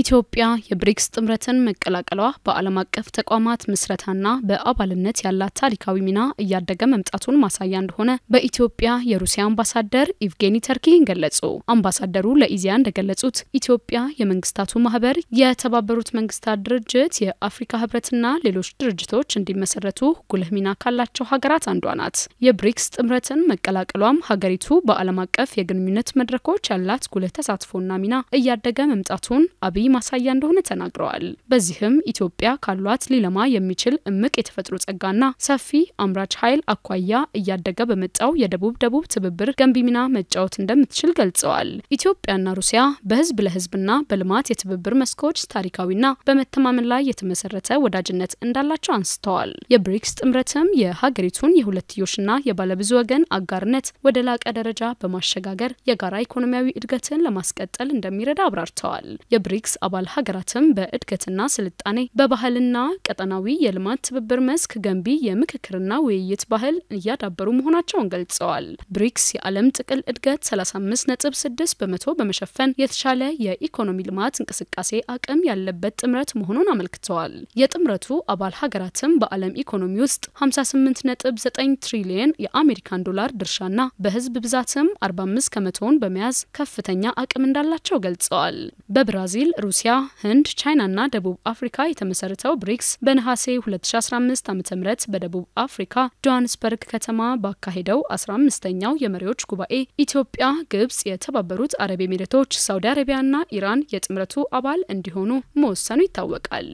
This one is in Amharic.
ኢትዮጵያ የብሪክስ ጥምረትን መቀላቀሏ በዓለም አቀፍ ተቋማት ምስረታና በአባልነት ያላት ታሪካዊ ሚና እያደገ መምጣቱን ማሳያ እንደሆነ በኢትዮጵያ የሩሲያ አምባሳደር ኢቭጌኒ ተርኪን ገለጹ። አምባሳደሩ ለኢዜአ እንደገለጹት ኢትዮጵያ የመንግስታቱ ማህበር፣ የተባበሩት መንግስታት ድርጅት፣ የአፍሪካ ህብረትና ሌሎች ድርጅቶች እንዲመሰረቱ ጉልህ ሚና ካላቸው ሀገራት አንዷ ናት። የብሪክስ ጥምረትን መቀላቀሏም ሀገሪቱ በዓለም አቀፍ የግንኙነት መድረኮች ያላት ጉልህ ተሳትፎና ሚና እያደገ መምጣቱን አብይ ማሳያ እንደሆነ ተናግረዋል። በዚህም ኢትዮጵያ ካሏት ሊለማ የሚችል እምቅ የተፈጥሮ ጸጋና ሰፊ አምራች ኃይል አኳያ እያደገ በመጣው የደቡብ ደቡብ ትብብር ገንቢ ሚና መጫወት እንደምትችል ገልጸዋል። ኢትዮጵያና ሩሲያ በህዝብ ለህዝብና በልማት የትብብር መስኮች ታሪካዊና በመተማመን ላይ የተመሰረተ ወዳጅነት እንዳላቸው አንስተዋል። የብሪክስ ጥምረትም የሀገሪቱን የሁለትዮሽና የባለብዙ ወገን አጋርነት ወደ ላቀ ደረጃ በማሸጋገር የጋራ ኢኮኖሚያዊ እድገትን ለማስቀጠል እንደሚረዳ አብራርተዋል። የብሪክስ ብሪክስ አባል ሀገራትም በእድገትና ስልጣኔ በባህልና ቀጠናዊ የልማት ትብብር መስክ ገንቢ የምክክርና ውይይት ባህል እያዳበሩ መሆናቸውን ገልጸዋል። ብሪክስ የዓለም ጥቅል እድገት 35.6 በመቶ በመሸፈን የተሻለ የኢኮኖሚ ልማት እንቅስቃሴ አቅም ያለበት ጥምረት መሆኑን አመልክተዋል። የጥምረቱ አባል ሀገራትም በዓለም ኢኮኖሚ ውስጥ 58.9 ትሪሊየን የአሜሪካን ዶላር ድርሻና በህዝብ ብዛትም 45 ከመቶውን በመያዝ ከፍተኛ አቅም እንዳላቸው ገልጸዋል። በብራዚል ሩሲያ፣ ህንድ፣ ቻይናና ደቡብ አፍሪካ የተመሰረተው ብሪክስ በነሐሴ 2015 ዓ ም በደቡብ አፍሪካ ጆሃንስበርግ ከተማ ባካሄደው 15ኛው የመሪዎች ጉባኤ ኢትዮጵያ፣ ግብጽ፣ የተባበሩት አረብ ኤሚሬቶች፣ ሳውዲ አረቢያና ኢራን የጥምረቱ አባል እንዲሆኑ መወሰኑ ይታወቃል።